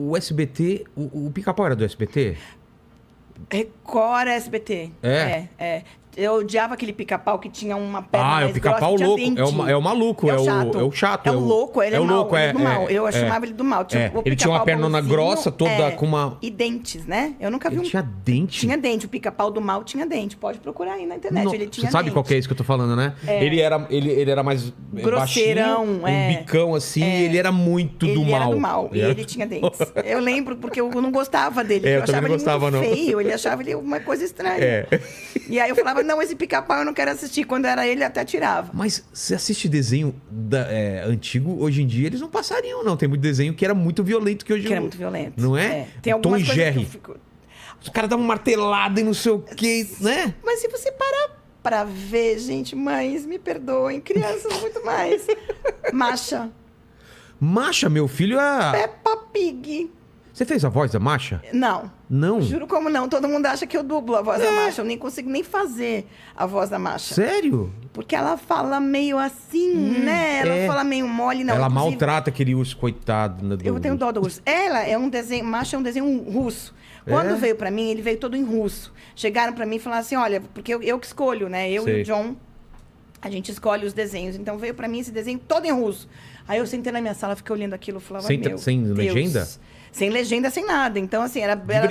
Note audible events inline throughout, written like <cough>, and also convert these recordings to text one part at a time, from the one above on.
O SBT, o, o pica-pau era do SBT? Record SBT. É? É, é. Eu odiava aquele pica-pau que tinha uma perna Ah, é o pica-pau louco. É o, é o maluco, é, é o, chato. é o chato. É, é o louco, ele é, é o mal, ele é, do é, mal. eu chamava ele do mal. Tinha, ele tinha uma pernona grossa toda com uma... E dentes, né? Eu nunca vi ele um... tinha dente? Tinha dente. O pica-pau do mal tinha dente. Pode procurar aí na internet. Não, ele tinha Você sabe dente. qual que é isso que eu tô falando, né? Ele, era, ele, ele era mais Grosseirão, baixinho, um bicão assim. Ele era muito ele do mal. Ele era do mal. E ele tinha <laughs> dentes. Eu lembro porque eu não gostava dele. Eu achava ele feio. Ele achava ele uma coisa estranha. E aí eu falava não, esse pica-pau eu não quero assistir. Quando era ele, até tirava. Mas você assiste desenho da, é, antigo, hoje em dia eles não passariam, não. Tem muito desenho que era muito violento que hoje. Que era muito violento. Não é? é. Tem Tom e Jerry. Fico... Os caras davam martelada e não sei o quê, né? Mas se você parar pra ver, gente, mães, me perdoem, crianças muito mais. <laughs> Macha. Macha, meu filho é. Peppa Pig. Você fez a voz da Masha? Não. Não? Juro como não. Todo mundo acha que eu dublo a voz é. da Masha. Eu nem consigo nem fazer a voz da Masha. Sério? Porque ela fala meio assim, hum, né? Ela é. fala meio mole. Não, ela inclusive... maltrata aquele urso, coitado. Né, do... Eu tenho dó do urso. Ela é um desenho... Masha é um desenho russo. Quando é? veio para mim, ele veio todo em russo. Chegaram para mim e falaram assim, olha... Porque eu, eu que escolho, né? Eu Sei. e o John... A gente escolhe os desenhos. Então veio para mim esse desenho todo em russo. Aí eu sentei na minha sala, fiquei olhando aquilo e falava, sem, meu sem Deus. legenda? sem legenda, sem nada. Então, assim, era. era...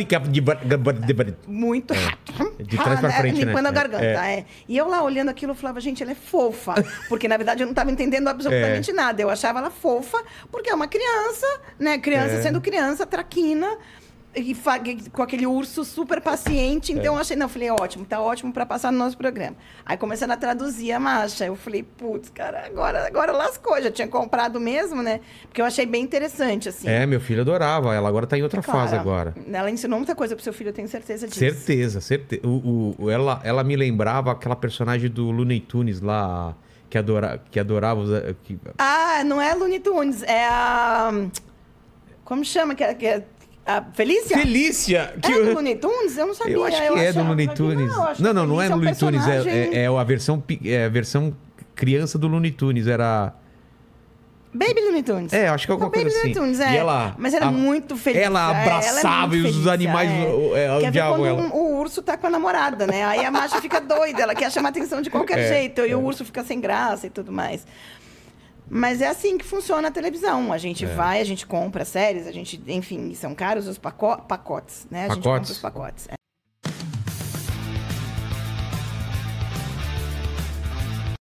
Muito rápido. De trás pra ah, frente, né? Limpando né? a é, garganta, é. é. E eu lá olhando aquilo, eu falava, gente, ela é fofa. <laughs> Porque, na verdade, eu não estava entendendo absolutamente é. nada. Eu achava ela fofa, porque é uma criança, né? Criança é. sendo criança, traquina. E com aquele urso super paciente, é. então é. eu achei, não, eu falei, é ótimo, tá ótimo para passar no nosso programa. Aí começaram a traduzir a marcha. Eu falei, putz, cara, agora, agora lascou, já tinha comprado mesmo, né? Porque eu achei bem interessante, assim. É, meu filho adorava, ela agora tá em outra claro, fase agora. Ela ensinou muita coisa pro seu filho, eu tenho certeza disso. Certeza, certeza. O, o, ela, ela me lembrava aquela personagem do Looney Tunes lá, que, adora, que adorava eh, Que... Ah, não é Looney Tunes, é a. Como chama? Que, é, que a ah, Felícia? Felícia! Que é eu... do Looney Tunes? Eu não sabia. Eu acho que eu é do Looney Tunes. Não, não, não, não é do Looney Tunes. É, é, a versão, é a versão criança do Looney Tunes. Era... Baby Looney Tunes. É, acho que é alguma coisa Baby assim. Tunes, é. ela, Mas era a, muito feliz. Ela abraçava é, ela é e os animais é. É, odiavam Um, o urso tá com a namorada, né? Aí a macha fica doida, ela quer chamar atenção de qualquer é, jeito. E o é. urso fica sem graça e tudo mais. Mas é assim que funciona a televisão. A gente é. vai, a gente compra séries, a gente, enfim, são caros os pacotes, né? A pacotes? gente compra os pacotes. É.